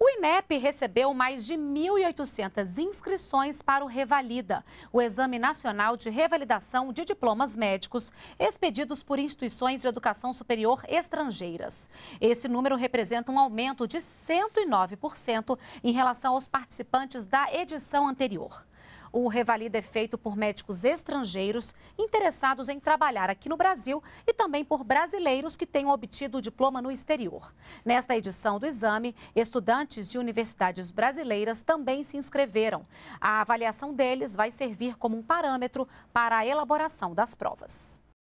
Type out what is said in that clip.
O INEP recebeu mais de 1.800 inscrições para o Revalida, o Exame Nacional de Revalidação de Diplomas Médicos, expedidos por instituições de educação superior estrangeiras. Esse número representa um aumento de 109% em relação aos participantes da edição anterior. O Revalida é feito por médicos estrangeiros interessados em trabalhar aqui no Brasil e também por brasileiros que tenham obtido o diploma no exterior. Nesta edição do exame, estudantes de universidades brasileiras também se inscreveram. A avaliação deles vai servir como um parâmetro para a elaboração das provas.